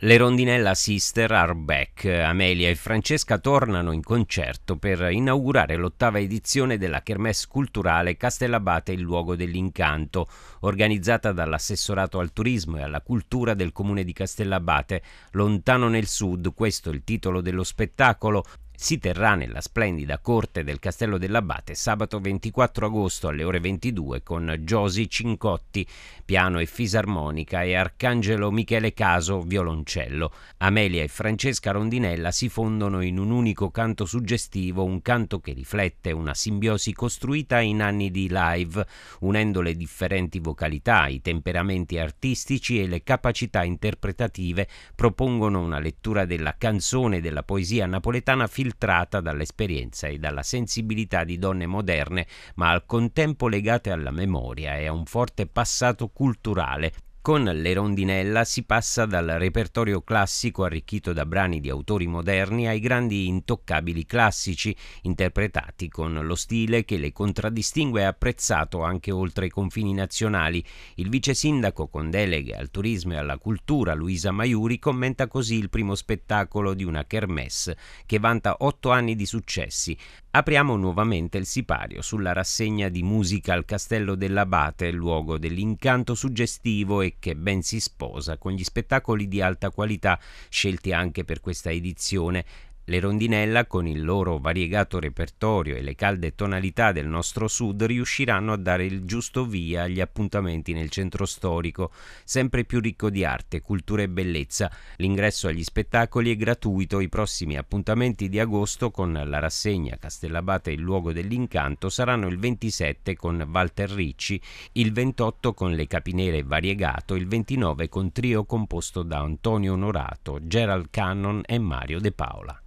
Le rondinella sister are back. Amelia e Francesca tornano in concerto per inaugurare l'ottava edizione della Kermesse culturale Castellabate il luogo dell'incanto, organizzata dall'assessorato al turismo e alla cultura del comune di Castellabate. Lontano nel sud, questo è il titolo dello spettacolo si terrà nella splendida corte del Castello dell'Abbate sabato 24 agosto alle ore 22 con Giosi Cincotti, piano e fisarmonica e Arcangelo Michele Caso, violoncello. Amelia e Francesca Rondinella si fondono in un unico canto suggestivo, un canto che riflette una simbiosi costruita in anni di live, unendo le differenti vocalità, i temperamenti artistici e le capacità interpretative, propongono una lettura della canzone e della poesia napoletana filosofia filtrata dall'esperienza e dalla sensibilità di donne moderne, ma al contempo legate alla memoria e a un forte passato culturale con Le Rondinella si passa dal repertorio classico arricchito da brani di autori moderni ai grandi intoccabili classici, interpretati con lo stile che le contraddistingue e apprezzato anche oltre i confini nazionali. Il vice sindaco con deleghe al turismo e alla cultura, Luisa Maiuri, commenta così il primo spettacolo di una kermesse che vanta otto anni di successi. Apriamo nuovamente il sipario sulla rassegna di musica al Castello dell'Abate, luogo dell'incanto suggestivo e che ben si sposa con gli spettacoli di alta qualità scelti anche per questa edizione le rondinella, con il loro variegato repertorio e le calde tonalità del nostro sud, riusciranno a dare il giusto via agli appuntamenti nel centro storico, sempre più ricco di arte, cultura e bellezza. L'ingresso agli spettacoli è gratuito. I prossimi appuntamenti di agosto con la rassegna Castellabate il luogo dell'incanto saranno il 27 con Walter Ricci, il 28 con Le Capinere Variegato, il 29 con Trio composto da Antonio Onorato, Gerald Cannon e Mario De Paola.